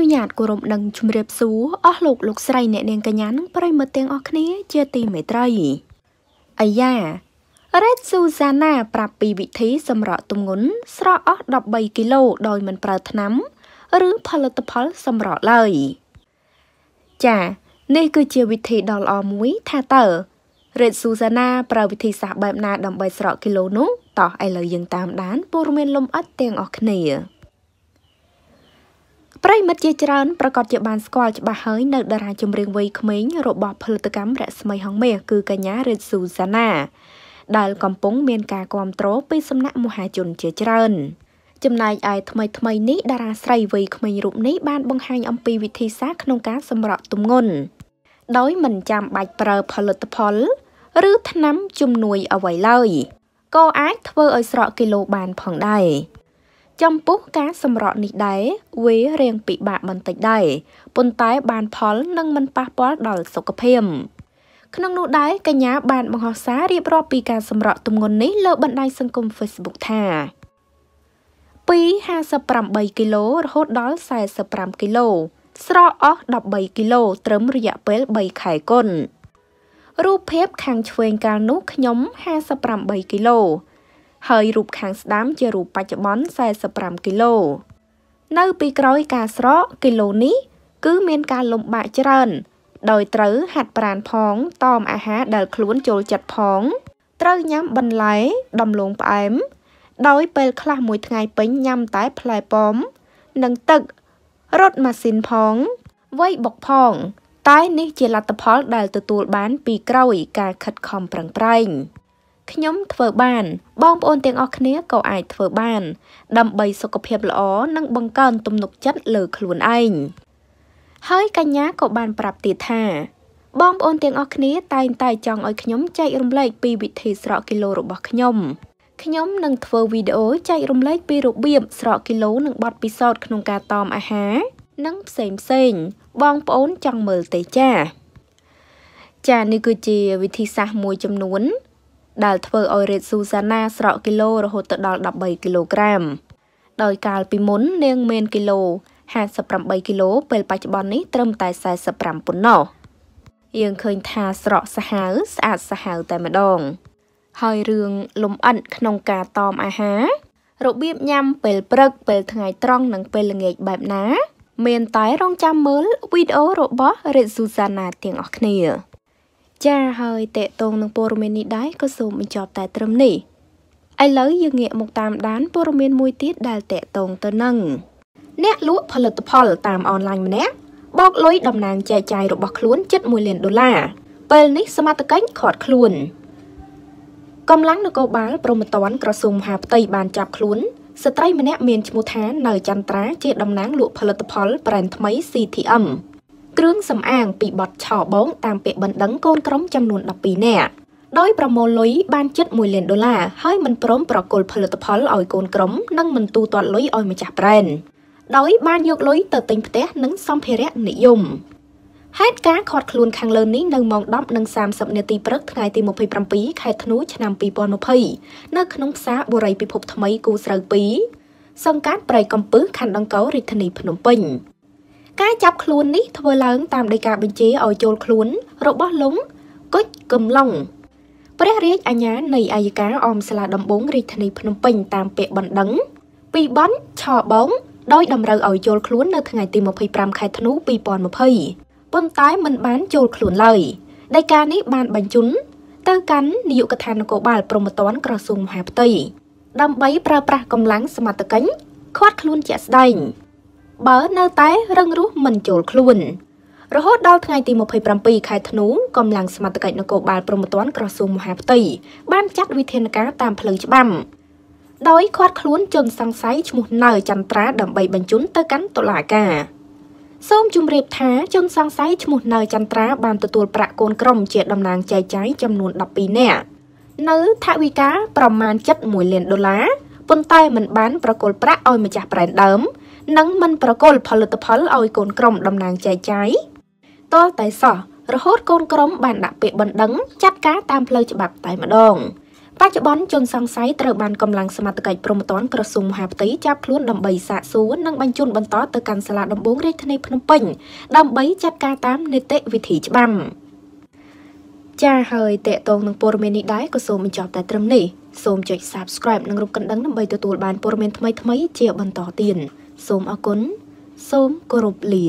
នុញ្ញាតគោរពនឹងជំរាបសួរអស់លោកលោកស្រីអ្នកនាងកញ្ញានិងប្រិមត្តទាំងអស់គ្នា ជាទីមេត្រីអាយ៉ា Red Susanna ប្រាប់ពីវិធី សម្រក់ទម្ងន់ស្រក់អស់13គីឡូដោយមិនប្រើថ្នាំ ឬផលិតផលសម្រក់ឡើយចានេះគឺជាវិធីដ៏ល្អមួយថាតើ Red Susanna ប្រើវិធីសាស្ត្របែបណាដើម្បីស្រក់គីឡូនោះតោះឥឡូវយើងតាមដានព័ត៌មានលំអិតទាំងអស់គ្នារិមិត្តជាច្រើនប្រកាសជាបានស្គាល់ច្បាស់ហើយនៅតារាចម្រៀងវ័យក្មេងរបស់ ផលិតកម្មរស្មីហងមាសគឺកញ្ញារិទ្ធស៊ូសាណាដែលកំពុងមានការគាំទ្រពីសំណាក់មហាជនជាច្រើន ចំណែកឯថ្មីថ្មីនេះតារាស្រីវ័យក្មេងរូបនេះបាន បង្ហាញអំពីវិធីសាស្ត្រក្នុងការសម្រក់ទម្ងន់ដោយមិនចាំបាច់ប្រើផលិតផល ឬថ្នាំជំនួយអ្វីឡើយក៏អាចធ្វើឲ្យស្រក់គីឡូបានផងដែរ។ចំពោះការសម្រក់នេះដែរវារៀងពិបាកបន្តិចដែរប៉ុន្តែបានផលនិងមិនប៉ះពាល់ដល់សុខភាព ក្នុងនោះដែរកញ្ញាបានបង្ហោះសាររៀបរាប់ពីការសម្រក់ទម្ងន់នេះលើបណ្ដាញសង្គម Facebook ថាពី58គីឡូរហូតដល់45គីឡូស្រកអស់13គីឡូត្រឹមរយៈពេល3ខែគុណរូបភាពខាងឆ្វេងកាលនោះខ្ញុំ58គីឡូហើយរូបខាងស្ដាំជារូបបច្ចុប្បន្ន45គីឡូនៅពីក្រោយការស្រកគីឡូនេះគឺមានការលំបាកច្រើនដោយត្រូវហាត់ប្រានផងតอมអាហារដែលខ្លួនចូលចិត្តផងត្រូវញ៉ាំបន្លែ ដំឡូងផ្អែមដោយ ពេលខ្លះមួយថ្ងៃពេញញ៉ាំតែផ្លែប៉ោមនិងទឹករត់ម៉ាស៊ីនផងវ័យបុកផងតែ នេះជាលទ្ធផលដែលទទួលបានពីក្រោយការខិតខំប្រឹងប្រែងខ្ញុំធ្វើ បាន បងប្អូនទាំងអស់គ្នាក៏អាចធ្វើបានដើម្បីសុខភាពល្អ និងបង្កើនទំនុកចិត្តលើខ្លួនឯងហើយកញ្ញាក៏បាន ប្រាប់ទៀតថា បងប្អូនទាំងអស់គ្នាតែងតែចង់ឲ្យខ្ញុំចែករំលែក ពីវិធីស្រក់គីឡូរបស់ខ្ញុំខ្ញុំនឹងធ្វើវីដេអូចែករំលែកពីរបៀបស្រក់គីឡូនិងបទពិសោធន៍ក្នុងការតមអាហារនិងផ្សេងផ្សេងបងប្អូនចង់មើលទេចាចានេះគឺជាវិធីសាស្ត្រមួយចំនួនដែលធ្វើឲ្យរ៉េតស៊ូសាណាស្រកគីឡូរហូតទៅដល់13គីឡូក្រាមដោយកាលពីមុននាងមានគីឡូ58គីឡូពេលបច្ចុប្បន្ននេះត្រឹមតែ45ប៉ុណ្ណោះយើងឃើញថាស្រកសាហាវស្អាតសាហាវតែម្ដង ហើយរឿងលំអិតក្នុងការតមអាហាររបៀបញ៉ាំពេលព្រឹក ពេលថ្ងៃត្រង់និងពេលល្ងាចបែបណា មានតែរងចាំមើលវីដេអូរបស់រ៉េតស៊ូសាណាទាំងអស់គ្នាចាហើយតេតងនឹងព័រមៀននេះដែរក៏សូមបញ្ចប់តែត្រឹមនេះឥឡូវយើងងាកមកតាមដានព័រមៀនមួយទៀតដែលតេតងទៅនឹង អ្នកលក់ផលិតផលតាមអនឡាញម្នាក់បោកលុយតំណាងចែកចាយរបស់ខ្លួនជិត1លានដុល្លារពេលនេះសមត្ថកិច្ចឃាត់ខ្លួនកម្លាំងនគរបាលប្រមត្តនក្រសួងមហាផ្ទៃបានចាប់ខ្លួនស្ត្រីម្នាក់មានឈ្មោះថានៅចន្ទ្រាជាតំណាងលក់ផលិតផល ប្រែនថ្មី CTM គ្រឿងសម្អាងពីបទឆោបងតាមពាក្យបណ្ដឹងកូនក្រុមចំនួន12នាក់ដោយប្រមូលលុយបានជិត1លានដុល្លារហើយមិនព្រមប្រគល់ផលិតផលឲ្យកូនក្រុមនិងមិនទូទាត់លុយឲ្យម្ចាស់ប្រេនដោយបានយកលុយទៅទិញផ្ទះនិងសម្ភារៈនិយមហេតុការណ៍ខាត់ខ្លួនខាងលើនេះនៅម៉ោង10:30នាទីព្រឹកថ្ងៃទី27ខែធ្នូឆ្នាំ2020នៅក្នុងផ្សារបុរីពិភពថ្មី គូស្រូវ2សង្កាត់ប្រៃកំពឹសខណ្ឌដង្កូវរាជធានីភ្នំពេញការចាប់ខ្លួននេះធ្វើឡើងតាមដីការបញ្ជាឲ្យចូលខ្លួនរបស់លងគុជកំឡុងព្រះរាជអាជ្ញានៃអាយកាអមស្លាដំបងរាជធានីភ្នំពេញតាមពាក្យបណ្ដឹង ពីបនឆបងដោយតម្រូវឲ្យចូលខ្លួននៅថ្ងៃទី25ខែធ្នូ2020ប៉ុន្តែមិនបានចូលខ្លួនឡើយដីកានេះបានបញ្ជូនទៅកាន់នាយកដ្ឋាននគរបាលព្រំប្រទានក្រសួងមហាផ្ទៃដើម្បីប្រើប្រាស់កម្លាំងសមត្ថកិច្ចខាត់ខ្លួនជាក់ស្ដែង។បើនៅតែរឹងរូសមិនចូលខ្លួនរហូតដល់ថ្ងៃទី27ខែធ្នូកម្លាំងសមត្ថកិច្ចនគរបាលព្រំប្រទានក្រសួងមហាផ្ទៃបានចាត់វិធានការតាមផ្លូវច្បាប់ដោយខាត់ខ្លួនជនសង្ស័យឈ្មោះនៅចន្ទ្រាដើម្បីបញ្ជូនទៅកាន់តុលាការសូមជម្រាបថា ជនសង្ស័យឈ្មោះនៅចន្ទ្រាបានទទួលប្រាក់កូនក្រុមជាតំណាងចែកចាយចំនួន12នាក់នៅ ថវិកាប្រមាណ71លានដុល្លារប៉ុន្តែមិនបានប្រគល់ប្រាក់ឲ្យម្ចាស់ប្រែនដើមនិងមិនប្រកល់ផលិតផលឲ្យកូនក្រុមតំណាងចែកចាយតលតែសោះរហូតកូនក្រុមបានដាក់ពាក្យបណ្ដឹងចាត់ការតាមផ្លូវច្បាប់តែម្ដង បច្ចុប្បន្នជនសង្ស័យត្រូវបានកម្លាំងសមត្ថកិច្ចព្រំប្រទានក្រសួងមហាផ្ទៃចាប់ខ្លួនដើម្បីសាកសួរនិងបញ្ជូនបន្តទៅកាន់សាលាដំបងរាជធានីភ្នំពេញ ដើម្បីចាត់ការតាមនីតិវិធីច្បាប់ចាហើយតកតងនឹងព័ត៌មាននេះដែរក៏សូមបញ្ចប់តែត្រឹមនេះសូមចុច Subscribe និងរូបកណ្ដឹងដើម្បីទទួលបានព័ត៌មានថ្មីៗជាបន្តទៀត។សូមអរគុណសូមគោរពលា